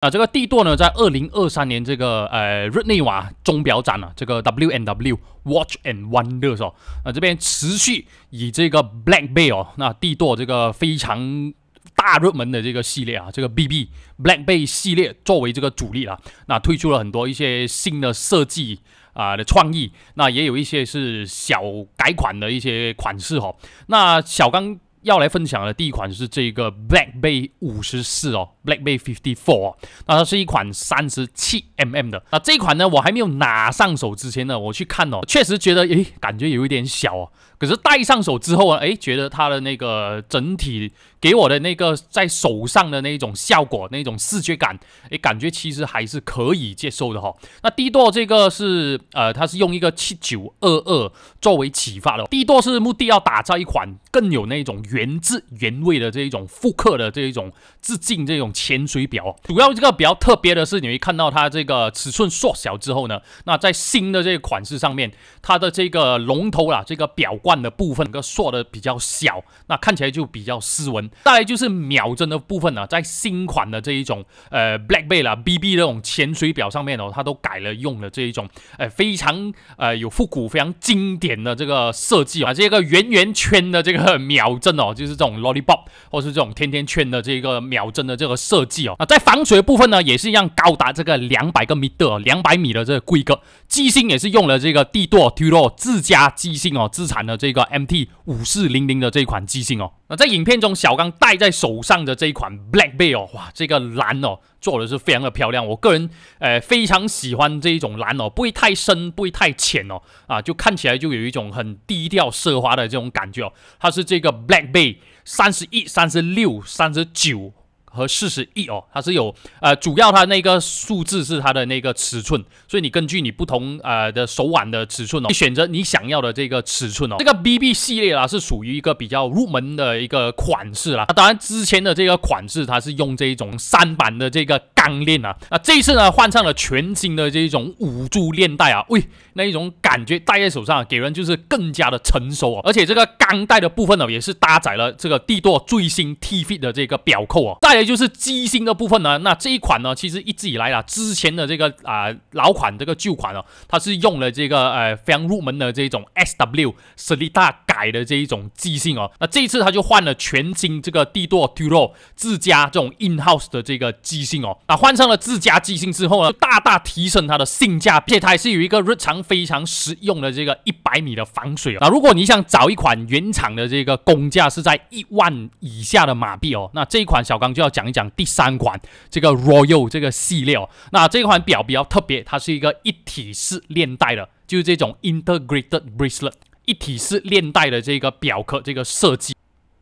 啊，这个帝舵呢，在二零二三年这个呃日内瓦钟表展呢，这个 W N W Watch and w One d s 哦，啊，这边持续以这个 Black Bay 哦，那帝舵这个非常大热门的这个系列啊，这个 BB Black Bay 系列作为这个主力啊，那推出了很多一些新的设计啊的创意，那也有一些是小改款的一些款式哈。那小刚要来分享的第一款是这个 Black Bay 五十四哦。Black Bay Fifty Four，那它是一款三十七 mm 的。那这款呢，我还没有拿上手之前呢，我去看哦，确实觉得，诶，感觉有一点小哦。可是戴上手之后呢，诶，觉得它的那个整体给我的那个在手上的那一种效果，那一种视觉感，诶，感觉其实还是可以接受的哈。那低舵这个是，呃，它是用一个七九二二作为启发的。低舵是目的要打造一款更有那一种原汁原味的这一种复刻的这一种致敬这种。潜水表，主要这个比较特别的是，你会看到它这个尺寸缩小之后呢，那在新的这个款式上面，它的这个龙头啦，这个表冠的部分，整个缩的比较小，那看起来就比较斯文。再来就是秒针的部分啊，在新款的这一种呃 Black 贝啦 BB 这种潜水表上面哦，它都改了，用了这一种呃非常呃有复古、非常经典的这个设计啊，这个圆圆圈的这个秒针哦，就是这种 Lollipop 或是这种天天圈的这个秒针的这个。设计哦，那在防水的部分呢，也是一样高达这个两百个米的，两百米的这个规格。机芯也是用了这个帝舵 t u r o 自家机芯哦，自产的这个 MT 五四零零的这款机芯哦。那在影片中，小刚戴在手上的这一款 Black Bay 哦，哇，这个蓝哦，做的是非常的漂亮。我个人呃非常喜欢这一种蓝哦，不会太深，不会太浅哦，啊，就看起来就有一种很低调奢华的这种感觉哦。它是这个 Black Bay 三十一、三十六、三十九。和四十亿哦，它是有呃，主要它那个数字是它的那个尺寸，所以你根据你不同呃的手腕的尺寸哦，选择你想要的这个尺寸哦。这个 B B 系列啦是属于一个比较入门的一个款式啦，当然之前的这个款式它是用这一种三板的这个。钢链啊，那这一次呢换上了全新的这一种五珠链带啊，喂，那一种感觉戴在手上啊，给人就是更加的成熟啊，而且这个钢带的部分呢，也是搭载了这个帝舵最新 T Fit 的这个表扣啊，再来就是机芯的部分呢，那这一款呢其实一直以来啊，之前的这个啊老款这个旧款啊，它是用了这个呃非常入门的这种 S W 斯利达改的这一种机芯哦，那这一次它就换了全新这个帝舵 T U R O 自家这种 in house 的这个机芯哦，那。换上了自家机芯之后呢，大大提升它的性价比，而且它也是有一个日常非常实用的这个一百米的防水哦。那如果你想找一款原厂的这个工价是在一万以下的马币哦，那这一款小刚就要讲一讲第三款这个 Royal 这个系列哦。那这款表比较特别，它是一个一体式链带的，就是这种 integrated bracelet 一体式链带的这个表壳这个设计。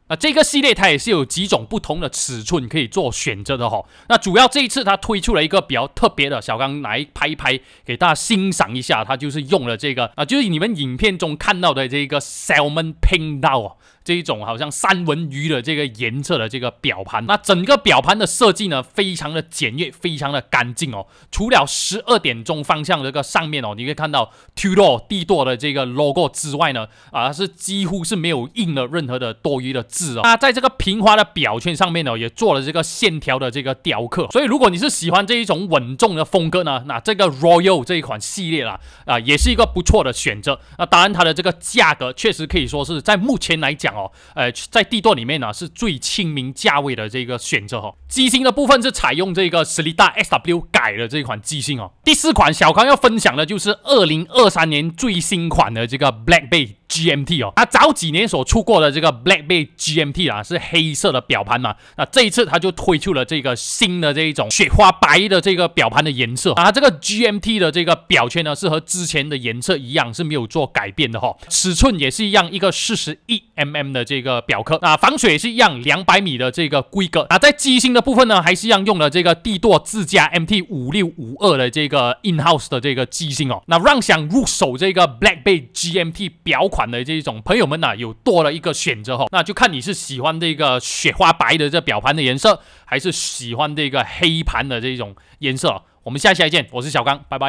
那这个系列它也是有几种不同的尺寸可以做选择的哈。那主要这一次它推出了一个比较特别的小刚来拍一拍，给大家欣赏一下。它就是用了这个啊，就是你们影片中看到的这个 Salmon Pink 刀哦。这一种好像三文鱼的这个颜色的这个表盘，那整个表盘的设计呢，非常的简约，非常的干净哦。除了十二点钟方向这个上面哦，你可以看到 Tudor 地舵的这个 logo 之外呢，啊是几乎是没有印了任何的多余的字哦。那在这个平滑的表圈上面呢，也做了这个线条的这个雕刻。所以如果你是喜欢这一种稳重的风格呢，那这个 Royal 这一款系列啦，啊也是一个不错的选择。那当然它的这个价格确实可以说是在目前来讲。哦，呃，在地段里面呢，是最亲民价位的这个选择哦。机芯的部分是采用这个石雷达 SW 改的这款机芯哦。第四款小康要分享的就是二零二三年最新款的这个 Black Bay GMT 哦。它早几年所出过的这个 Black Bay GMT 啊，是黑色的表盘嘛。那这一次它就推出了这个新的这一种雪花白的这个表盘的颜色。啊，这个 GMT 的这个表圈呢，是和之前的颜色一样，是没有做改变的哈。尺寸也是一样，一个四十一。mm 的这个表壳，那防水是一样，两百米的这个规格。那在机芯的部分呢，还是一样用了这个帝舵自家 mt 五六五二的这个 in house 的这个机芯哦。那让想入手这个 b l a c k b a y GMT 表款的这一种朋友们呢，有多了一个选择哈。那就看你是喜欢这个雪花白的这表盘的颜色，还是喜欢这个黑盘的这种颜色。我们下期再见，我是小刚，拜拜。